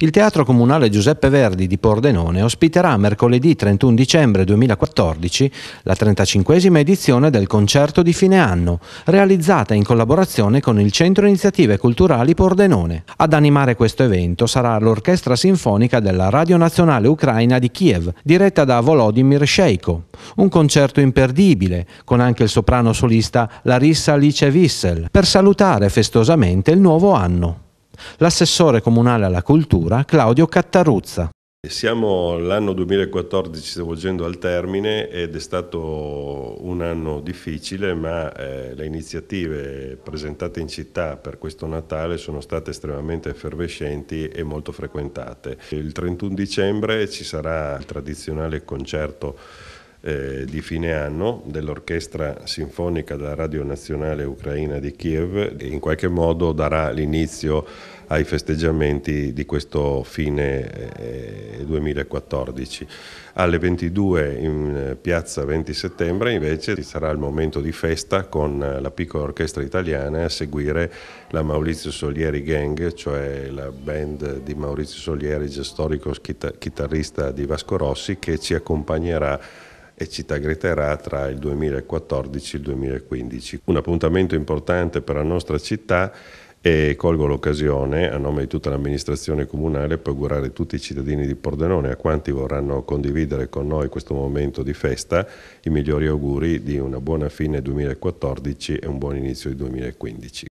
il Teatro Comunale Giuseppe Verdi di Pordenone ospiterà mercoledì 31 dicembre 2014 la 35esima edizione del concerto di fine anno, realizzata in collaborazione con il Centro Iniziative Culturali Pordenone. Ad animare questo evento sarà l'Orchestra Sinfonica della Radio Nazionale Ucraina di Kiev, diretta da Volodymyr Sheiko. Un concerto imperdibile, con anche il soprano solista Larissa Lice Wissel, per salutare festosamente il nuovo anno l'assessore comunale alla cultura Claudio Cattaruzza. Siamo l'anno 2014, svolgendo al termine ed è stato un anno difficile, ma eh, le iniziative presentate in città per questo Natale sono state estremamente effervescenti e molto frequentate. Il 31 dicembre ci sarà il tradizionale concerto eh, di fine anno dell'Orchestra Sinfonica della Radio Nazionale Ucraina di Kiev e in qualche modo darà l'inizio ai festeggiamenti di questo fine 2014. Eh, Alle 22 in piazza 20 settembre invece ci sarà il momento di festa con la piccola orchestra italiana a seguire la Maurizio Solieri Gang, cioè la band di Maurizio Solieri, storico chitarrista di Vasco Rossi, che ci accompagnerà e ci taglierà tra il 2014 e il 2015. Un appuntamento importante per la nostra città e colgo l'occasione a nome di tutta l'amministrazione comunale per augurare a tutti i cittadini di Pordenone, a quanti vorranno condividere con noi questo momento di festa, i migliori auguri di una buona fine 2014 e un buon inizio di 2015.